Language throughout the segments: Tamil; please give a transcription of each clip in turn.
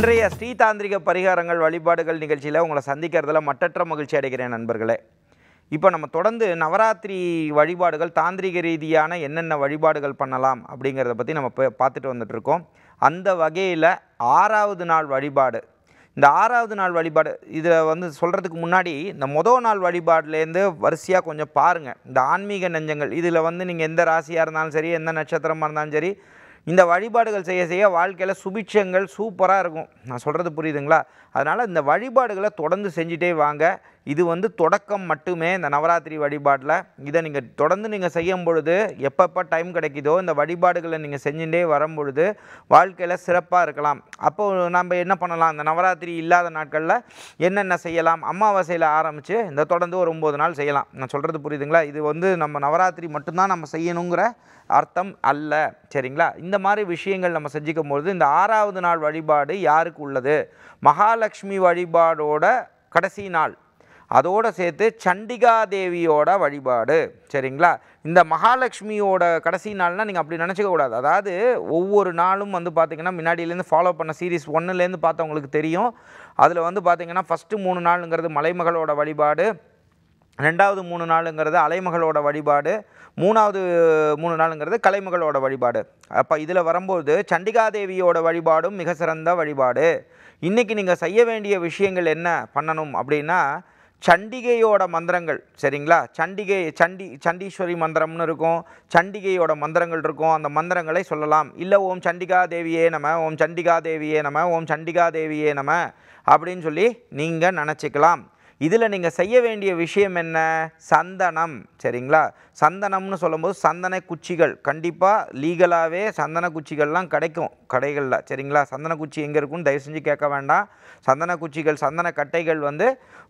இன்றைய ஸ்ரீதாந்திரிக பரிகாரங்கள் வழிபாடுகள் நிகழ்ச்சியில் உங்களை சந்திக்கிறதுல மட்டற்ற மகிழ்ச்சி அடைகிறேன் நண்பர்களே இப்போ நம்ம தொடர்ந்து நவராத்திரி வழிபாடுகள் தாந்திரிக ரீதியான என்னென்ன வழிபாடுகள் பண்ணலாம் அப்படிங்கிறத பற்றி நம்ம இப்போ பார்த்துட்டு வந்துட்ருக்கோம் அந்த வகையில் ஆறாவது நாள் வழிபாடு இந்த ஆறாவது நாள் வழிபாடு இதில் வந்து சொல்கிறதுக்கு முன்னாடி இந்த மொதல் நாள் வழிபாடுலேருந்து வரிசையாக கொஞ்சம் பாருங்கள் இந்த ஆன்மீக நெஞ்சங்கள் இதில் வந்து நீங்கள் எந்த ராசியாக இருந்தாலும் சரி எந்த நட்சத்திரமாக இருந்தாலும் சரி இந்த வழிபாடுகள் செய்ய செய்ய வாழ்க்கையில் சுபிட்சங்கள் சூப்பராக இருக்கும் நான் சொல்கிறது புரியுதுங்களா அதனால் இந்த வழிபாடுகளை தொடர்ந்து செஞ்சுட்டே வாங்க இது வந்து தொடக்கம் மட்டுமே இந்த நவராத்திரி வழிபாட்டில் இதை நீங்கள் தொடர்ந்து நீங்கள் செய்யும் பொழுது எப்பப்போ டைம் கிடைக்குதோ இந்த வழிபாடுகளை நீங்கள் செஞ்சுட்டே வரும்பொழுது வாழ்க்கையில் சிறப்பாக இருக்கலாம் அப்போது நம்ம என்ன பண்ணலாம் இந்த நவராத்திரி இல்லாத நாட்களில் என்னென்ன செய்யலாம் அமாவாசையில் ஆரம்பித்து இந்த தொடர்ந்து ஒரு ஒம்பது நாள் செய்யலாம் நான் சொல்கிறது புரியுதுங்களா இது வந்து நம்ம நவராத்திரி மட்டும்தான் நம்ம செய்யணுங்கிற அர்த்தம் அல்ல சரிங்களா இந்த மாதிரி விஷயங்கள் நம்ம செஞ்சுக்கும் பொழுது இந்த ஆறாவது நாள் வழிபாடு யாருக்கு உள்ளது மகாலட்சுமி வழிபாடோட கடைசி நாள் அதோடு சேர்த்து சண்டிகா தேவியோட வழிபாடு சரிங்களா இந்த மகாலட்சுமியோட கடைசி நாள்னால் நீங்கள் அப்படி நினச்சிக்க கூடாது அதாவது ஒவ்வொரு நாளும் வந்து பார்த்திங்கன்னா முன்னாடியிலேருந்து ஃபாலோ பண்ண சீரீஸ் ஒன்றுலேருந்து பார்த்தவங்களுக்கு தெரியும் அதில் வந்து பார்த்திங்கன்னா ஃபஸ்ட்டு மூணு நாளுங்கிறது மலைமகளோட வழிபாடு ரெண்டாவது மூணு நாளுங்கிறது அலைமகளோட வழிபாடு மூணாவது மூணு நாளுங்கிறது கலைமகளோட வழிபாடு அப்போ இதில் வரும்போது சண்டிகாதேவியோட வழிபாடும் மிக சிறந்த வழிபாடு இன்றைக்கி நீங்கள் செய்ய வேண்டிய விஷயங்கள் என்ன பண்ணணும் அப்படின்னா சண்டிகையோட மந்திரங்கள் சரிங்களா சண்டிகை சண்டி சண்டீஸ்வரி மந்திரம்னு இருக்கும் சண்டிகையோட மந்திரங்கள் இருக்கும் அந்த மந்திரங்களை சொல்லலாம் இல்லை ஓம் சண்டிகா தேவியே நம்ம ஓம் சண்டிகா தேவியே நம்ம ஓம் சண்டிகா தேவியே நம்ம அப்படின்னு சொல்லி நீங்கள் நினச்சிக்கலாம் இதில் நீங்கள் செய்ய வேண்டிய விஷயம் என்ன சந்தனம் சரிங்களா சந்தனம்னு சொல்லும்போது சந்தன குச்சிகள் கண்டிப்பாக லீகலாகவே சந்தன குச்சிகள்லாம் கிடைக்கும் கடைகளில் சரிங்களா சந்தன குச்சி எங்கே இருக்குன்னு தயவு செஞ்சு கேட்க வேண்டாம் சந்தன குச்சிகள் சந்தன கட்டைகள் வந்து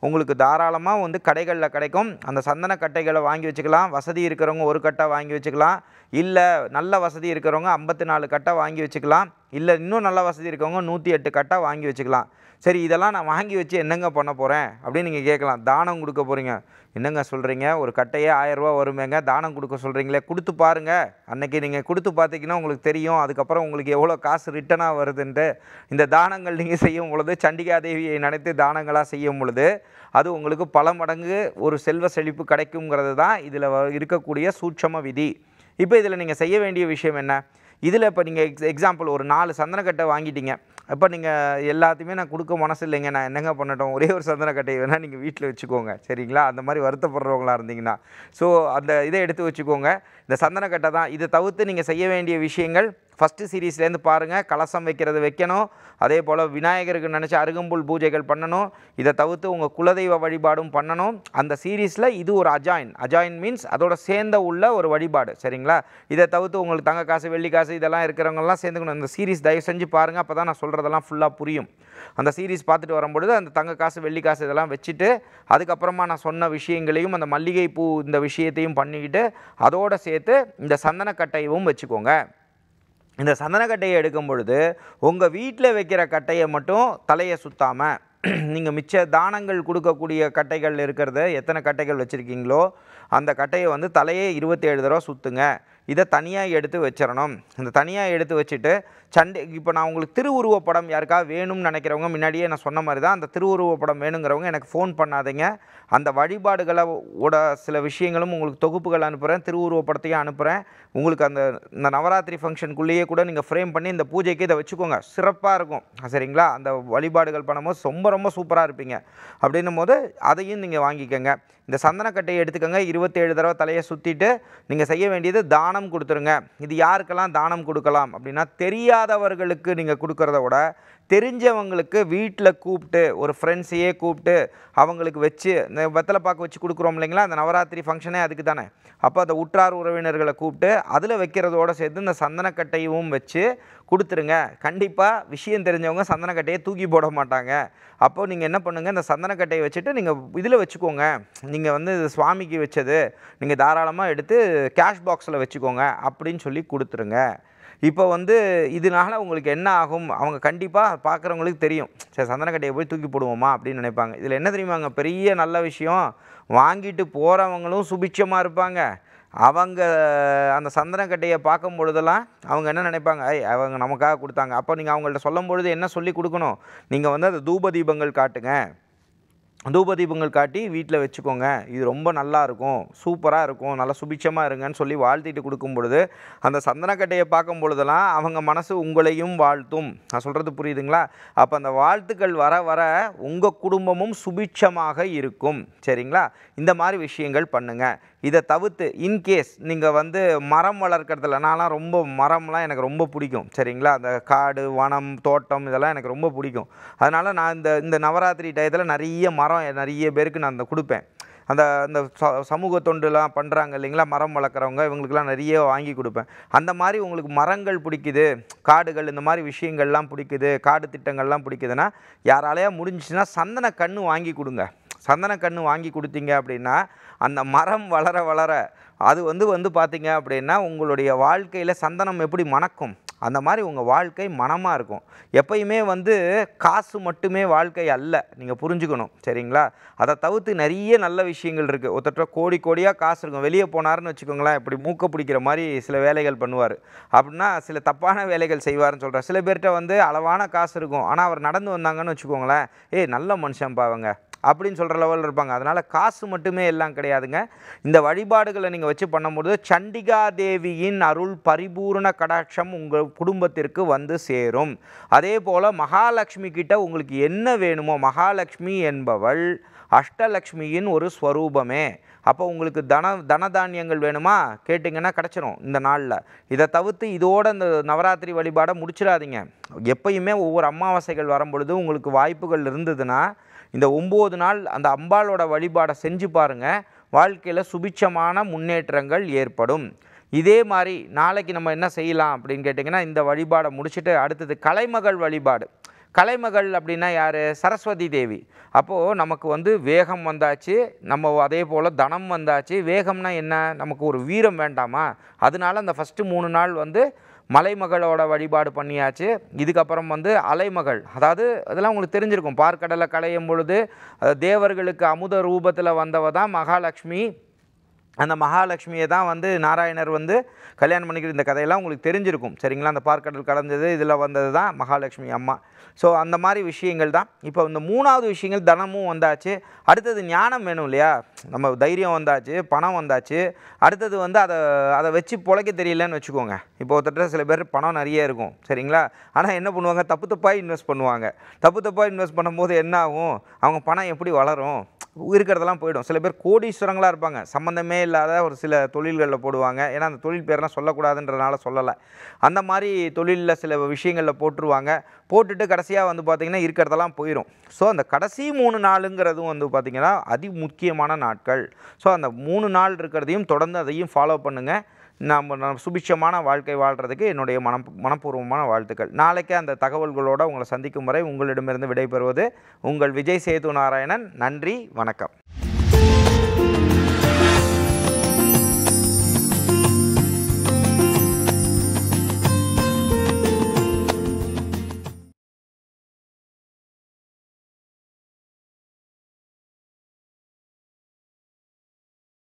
உங்களுக்கு தாராளமாக வந்து கடைகளில் கிடைக்கும் அந்த சந்தன கட்டைகளை வாங்கி வச்சுக்கலாம் வசதி இருக்கிறவங்க ஒரு கட்டை வாங்கி வச்சுக்கலாம் இல்லை நல்ல வசதி இருக்கிறவங்க ஐம்பத்தி நாலு கட்டை வாங்கி வச்சுக்கலாம் இல்லை இன்னும் நல்ல வசதி இருக்கவங்க நூற்றி எட்டு கட்டாக வாங்கி வச்சுக்கலாம் சரி இதெல்லாம் நான் வாங்கி வச்சு என்னங்க பண்ண போகிறேன் அப்படின்னு நீங்கள் கேட்கலாம் தானம் கொடுக்க போகிறீங்க என்னங்க சொல்கிறீங்க ஒரு கட்டையே ஆயரூவா வருமேங்க தானம் கொடுக்க சொல்கிறீங்களே கொடுத்து பாருங்கள் அன்றைக்கி நீங்கள் கொடுத்து பார்த்தீங்கன்னா உங்களுக்கு தெரியும் அதுக்கப்புறம் உங்களுக்கு எவ்வளோ காசு ரிட்டனாக வருதுன்ட்டு இந்த தானங்கள் நீங்கள் செய்யும் பொழுது சண்டிகா தேவியை நினைத்து தானங்களாக செய்யும் பொழுது அது உங்களுக்கு பல மடங்கு ஒரு செல்வ செழிப்பு கிடைக்குங்கிறது தான் இதில் இருக்கக்கூடிய சூட்சம விதி இப்போ இதில் நீங்கள் செய்ய வேண்டிய விஷயம் என்ன இதில் இப்போ நீங்கள் எக்ஸ் எக்ஸாம்பிள் ஒரு நாலு சந்தனக்கட்டை வாங்கிட்டீங்க அப்போ நீங்கள் எல்லாத்தையுமே நான் கொடுக்க மனசு இல்லைங்க நான் என்னங்க பண்ணட்டும் ஒரே ஒரு சந்தனக்கட்டை வேணால் நீங்கள் வீட்டில் வச்சுக்கோங்க சரிங்களா அந்த மாதிரி வருத்தப்படுறவங்களா இருந்தீங்கன்னா ஸோ அந்த இதை எடுத்து வச்சுக்கோங்க இந்த சந்தனக்கட்டை தான் இதை தவிர்த்து நீங்கள் செய்ய வேண்டிய விஷயங்கள் ஃபஸ்ட்டு சீரீஸ்லேருந்து பாருங்கள் கலசம் வைக்கிறது வைக்கணும் அதே போல் விநாயகருக்கு நினச்சி அருகம்புல் பூஜைகள் பண்ணணும் இதை தவிர்த்து உங்கள் குலதெய்வ வழிபாடும் பண்ணணும் அந்த சீரீஸில் இது ஒரு அஜாயின் அஜாயின் மீன்ஸ் அதோட சேர்ந்த உள்ள ஒரு வழிபாடு சரிங்களா இதை தவிர்த்து உங்களுக்கு தங்க காசு வெள்ளி காசு இதெல்லாம் இருக்கிறவங்கலாம் சேர்ந்துக்கணும் இந்த சீரீஸ் தயவு செஞ்சு பாருங்கள் அப்போ தான் நான் சொல்கிறதெல்லாம் ஃபுல்லாக புரியும் அந்த சீரீஸ் பார்த்துட்டு வரும்பொழுது அந்த தங்க காசு வெள்ளி காசு இதெல்லாம் வச்சுட்டு அதுக்கப்புறமா நான் சொன்ன விஷயங்களையும் அந்த மல்லிகை பூ இந்த விஷயத்தையும் பண்ணிக்கிட்டு அதோடு சேர்த்து இந்த சந்தனக்கட்டையவும் வச்சுக்கோங்க இந்த சந்தனக்கட்டையை எடுக்கும் பொழுது உங்கள் வீட்டில் வைக்கிற கட்டையை மட்டும் தலையை சுற்றாமல் நீங்கள் மிச்ச தானங்கள் கொடுக்கக்கூடிய கட்டைகள் இருக்கிறத எத்தனை கட்டைகள் வச்சுருக்கீங்களோ அந்த கட்டையை வந்து தலையே இருபத்தேழு தடவை சுற்றுங்க இதை தனியாக எடுத்து வச்சிடணும் இந்த தனியாக எடுத்து வச்சுட்டு சண்டை இப்போ நான் உங்களுக்கு திருவுருவப்படம் யாருக்கா வேணும்னு நினைக்கிறவங்க முன்னாடியே நான் சொன்ன மாதிரி தான் அந்த திருவுருவப்படம் வேணுங்கிறவங்க எனக்கு ஃபோன் பண்ணாதீங்க அந்த வழிபாடுகளை ஓட சில விஷயங்களும் உங்களுக்கு தொகுப்புகள் அனுப்புகிறேன் திருவுருவப்படத்தையும் அனுப்புகிறேன் உங்களுக்கு அந்த இந்த நவராத்திரி ஃபங்க்ஷனுக்குள்ளேயே கூட நீங்கள் ஃப்ரேம் பண்ணி இந்த பூஜைக்கு இதை வச்சுக்கோங்க சிறப்பாக இருக்கும் சரிங்களா அந்த வழிபாடுகள் பண்ணும்போது ரொம்ப ரொம்ப சூப்பராக இருப்பீங்க அப்படின்னும் போது அதையும் நீங்கள் வாங்கிக்கோங்க இந்த சந்தனக்கட்டையை எடுத்துக்கோங்க இருபத்தேழு தடவை தலையை சுற்றிட்டு நீங்கள் செய்ய வேண்டியது தானம் கொடுத்துருங்க இது யாருக்கெல்லாம் தானம் கொடுக்கலாம் அப்படின்னா தெரியாதவர்களுக்கு நீங்கள் கொடுக்குறத விட தெரிஞ்சவங்களுக்கு வீட்டில் கூப்பிட்டு ஒரு ஃப்ரெண்ட்ஸையே கூப்பிட்டு அவங்களுக்கு வச்சு இந்த வெத்தலை பாக்கு வச்சு கொடுக்குறோம் இல்லைங்களா அந்த நவராத்திரி ஃபங்க்ஷனே அதுக்கு தானே அப்போ அந்த உற்றார் உறவினர்களை கூப்பிட்டு அதில் வைக்கிறதோடு சேர்த்து இந்த சந்தனக்கட்டையும் வச்சு கொடுத்துருங்க கண்டிப்பாக விஷயம் தெரிஞ்சவங்க சந்தனக்கட்டையை தூக்கி போட மாட்டாங்க அப்போது நீங்கள் என்ன பண்ணுங்கள் இந்த சந்தனக்கட்டையை வச்சுட்டு நீங்கள் இதில் வச்சுக்கோங்க நீங்கள் வந்து சுவாமிக்கு வச்சது நீங்கள் தாராளமாக எடுத்து கேஷ் பாக்ஸில் வச்சுக்கோங்க அப்படின்னு சொல்லி கொடுத்துருங்க இப்போ வந்து இதனால உங்களுக்கு என்ன ஆகும் அவங்க கண்டிப்பாக பார்க்குறவங்களுக்கு தெரியும் சரி சந்தனக்கட்டையை போய் தூக்கி போடுவோமா அப்படின்னு நினைப்பாங்க இதில் என்ன தெரியுமாங்க பெரிய நல்ல விஷயம் வாங்கிட்டு போகிறவங்களும் சுபிட்சமாக இருப்பாங்க அவங்க அந்த சந்தனக்கட்டையை பார்க்கும் பொழுதெல்லாம் அவங்க என்ன நினைப்பாங்க ஐ அவங்க நமக்காக கொடுத்தாங்க அப்போ நீங்கள் அவங்கள்ட்ட சொல்லும் பொழுது என்ன சொல்லி கொடுக்கணும் நீங்கள் வந்து அது தூப தீபங்கள் காட்டுங்க தூப தீபங்கள் காட்டி வீட்டில் வச்சுக்கோங்க இது ரொம்ப நல்லா இருக்கும் சூப்பராக இருக்கும் நல்லா சுபிட்சமாக இருங்கன்னு சொல்லி வாழ்த்திட்டு கொடுக்கும் பொழுது அந்த சந்தனக்கட்டையை பார்க்கும் பொழுதெல்லாம் அவங்க மனசு உங்களையும் வாழ்த்தும் நான் சொல்கிறது புரியுதுங்களா அப்போ அந்த வாழ்த்துக்கள் வர வர உங்கள் குடும்பமும் சுபிட்சமாக இருக்கும் சரிங்களா இந்த மாதிரி விஷயங்கள் பண்ணுங்கள் இதை தவிர்த்து இன்கேஸ் நீங்கள் வந்து மரம் வளர்க்குறதுல நான்லாம் ரொம்ப மரம்லாம் எனக்கு ரொம்ப பிடிக்கும் சரிங்களா அந்த காடு வனம் தோட்டம் இதெல்லாம் எனக்கு ரொம்ப பிடிக்கும் அதனால் நான் இந்த இந்த நவராத்திரி டயத்தில் நிறைய மரம் நிறைய பேருக்கு நான் அந்த கொடுப்பேன் அந்த அந்த ச சமூக தொண்டுலாம் பண்ணுறாங்க இல்லைங்களா மரம் வளர்க்குறவங்க இவங்களுக்குலாம் நிறைய வாங்கி கொடுப்பேன் அந்த மாதிரி உங்களுக்கு மரங்கள் பிடிக்குது காடுகள் இந்த மாதிரி விஷயங்கள்லாம் பிடிக்குது காடு திட்டங்கள்லாம் பிடிக்குதுன்னா யாராலையாக முடிஞ்சிச்சுன்னா சந்தன கன்று வாங்கி கொடுங்க சந்தன கன்று வாங்கி கொடுத்தீங்க அப்படின்னா அந்த மரம் வளர வளர அது வந்து வந்து பார்த்திங்க அப்படின்னா உங்களுடைய வாழ்க்கையில் சந்தனம் எப்படி மணக்கும் அந்த மாதிரி உங்கள் வாழ்க்கை மனமாக இருக்கும் எப்பயுமே வந்து காசு மட்டுமே வாழ்க்கை அல்ல நீங்கள் புரிஞ்சுக்கணும் சரிங்களா அதை தவிர்த்து நிறைய நல்ல விஷயங்கள் இருக்குது ஒருத்தட்ட கோடி கோடியாக காசு இருக்கும் வெளியே போனார்னு வச்சுக்கோங்களேன் இப்படி மூக்க பிடிக்கிற மாதிரி சில வேலைகள் பண்ணுவார் அப்படின்னா சில தப்பான வேலைகள் செய்வார்னு சொல்கிறார் சில பேர்கிட்ட வந்து அளவான காசு இருக்கும் ஆனால் அவர் நடந்து வந்தாங்கன்னு வச்சுக்கோங்களேன் ஏய் நல்ல மனுஷன் பாவங்க அப்படின்னு சொல்கிற லெவலில் இருப்பாங்க அதனால் காசு மட்டுமே எல்லாம் கிடையாதுங்க இந்த வழிபாடுகளை நீங்கள் வச்சு பண்ணும்போது சண்டிகா தேவியின் அருள் பரிபூர்ண கடாட்சம் உங்கள் குடும்பத்திற்கு வந்து சேரும் அதே போல் மகாலட்சுமி கிட்ட உங்களுக்கு என்ன வேணுமோ மகாலட்சுமி என்பவள் அஷ்டலக்ஷ்மியின் ஒரு ஸ்வரூபமே அப்போ உங்களுக்கு தன தனதானியங்கள் வேணுமா கேட்டிங்கன்னா கிடச்சிரும் இந்த நாளில் இதை தவிர்த்து இதோட இந்த நவராத்திரி வழிபாடை முடிச்சிடாதீங்க எப்பயுமே ஒவ்வொரு அமாவாசைகள் வரும்பொழுது உங்களுக்கு வாய்ப்புகள் இருந்ததுன்னா இந்த ஒம்பது நாள் அந்த அம்பாளோட வழிபாடை செஞ்சு பாருங்கள் வாழ்க்கையில் சுபிட்சமான முன்னேற்றங்கள் ஏற்படும் இதே மாதிரி நாளைக்கு நம்ம என்ன செய்யலாம் அப்படின்னு கேட்டிங்கன்னா இந்த வழிபாடை முடிச்சுட்டு அடுத்தது கலைமகள் வழிபாடு கலைமகள் அப்படின்னா யார் சரஸ்வதி தேவி அப்போது நமக்கு வந்து வேகம் வந்தாச்சு நம்ம அதே போல் தனம் வந்தாச்சு வேகம்னா என்ன நமக்கு ஒரு வீரம் வேண்டாமா அதனால அந்த ஃபஸ்ட்டு மூணு நாள் வந்து மலைமகளோட வழிபாடு பண்ணியாச்சு இதுக்கப்புறம் வந்து அலைமகள் அதாவது அதெல்லாம் உங்களுக்கு தெரிஞ்சிருக்கும் பார்க்கடலை களையும் பொழுது தேவர்களுக்கு அமுத ரூபத்தில் வந்தவ தான் மகாலட்சுமி அந்த மகாலட்சுமியை தான் வந்து நாராயணர் வந்து கல்யாணம் பண்ணிக்கிற இந்த கதையெல்லாம் உங்களுக்கு தெரிஞ்சிருக்கும் சரிங்களா அந்த பார்க்கடல் கடந்தது இதில் வந்தது தான் மகாலட்சுமி அம்மா ஸோ அந்த மாதிரி விஷயங்கள் தான் இப்போ இந்த மூணாவது விஷயங்கள் தனமும் வந்தாச்சு அடுத்தது ஞானம் வேணும் இல்லையா நம்ம தைரியம் வந்தாச்சு பணம் வந்தாச்சு அடுத்தது வந்து அதை அதை வச்சு பிழைக்க தெரியலன்னு வச்சுக்கோங்க இப்போ ஒருத்தட்ட சில பேர் பணம் நிறைய இருக்கும் சரிங்களா ஆனால் என்ன பண்ணுவாங்க தப்பு தப்பாக இன்வெஸ்ட் பண்ணுவாங்க தப்பு தப்பாக இன்வெஸ்ட் பண்ணும்போது என்ன ஆகும் அவங்க பணம் எப்படி வளரும் இருக்கிறதெல்லாம் போயிடும் சில பேர் கோடீஸ்வரங்களாக இருப்பாங்க சம்மந்தமே இல்லாத ஒரு சில தொழில்களில் போடுவாங்க ஏன்னா அந்த தொழில் பேரெலாம் சொல்லக்கூடாதுன்றதுனால சொல்லலை அந்த மாதிரி தொழிலில் சில விஷயங்களில் போட்டுருவாங்க போட்டுட்டு கடைசியாக வந்து பார்த்திங்கன்னா இருக்கிறதெல்லாம் போயிடும் ஸோ அந்த கடைசி மூணு நாளுங்கிறதும் வந்து பார்த்திங்கன்னா அதி முக்கியமான நாட்கள் ஸோ அந்த மூணு நாள் இருக்கிறதையும் தொடர்ந்து அதையும் ஃபாலோ பண்ணுங்கள் நாம் நம் சுபிட்சமான வாழ்க்கை வாழ்கிறதுக்கு என்னுடைய மனம் மனப்பூர்வமான வாழ்த்துக்கள் நாளைக்கே அந்த தகவல்களோடு உங்களை சந்திக்கும் வரை உங்களிடமிருந்து விடைபெறுவது உங்கள் விஜய் சேது நாராயணன் நன்றி வணக்கம்